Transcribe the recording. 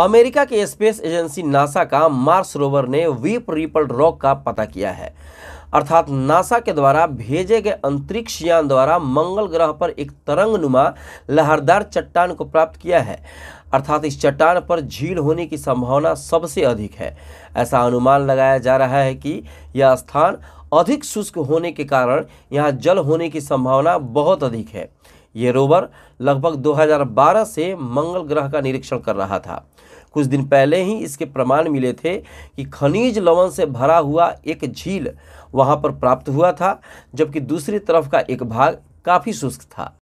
America की space agency NASA का Mars rover ने वीप रिपल रॉक का पता किया है अर्थात नासा के द्वारा भेजे गए अंतरिक्ष यान द्वारा मंगल ग्रह पर एक तरंग नुमा लहरदार चट्टान को प्राप्त किया है अर्थात इस चट्टान पर झील होने की संभावना सबसे अधिक है ऐसा अनुमान लगाया जा रहा है कि यह स्थान अधिक शुष्क होने के कारण यहाँ जल होने की संभावना बहुत अधिक है ये रोवर लगभग 2012 से मंगल ग्रह का निरीक्षण कर रहा था कुछ दिन पहले ही इसके प्रमाण मिले थे कि खनिज लवण से भरा हुआ एक झील वहां पर प्राप्त हुआ था जबकि दूसरी तरफ का एक भाग काफ़ी शुष्क था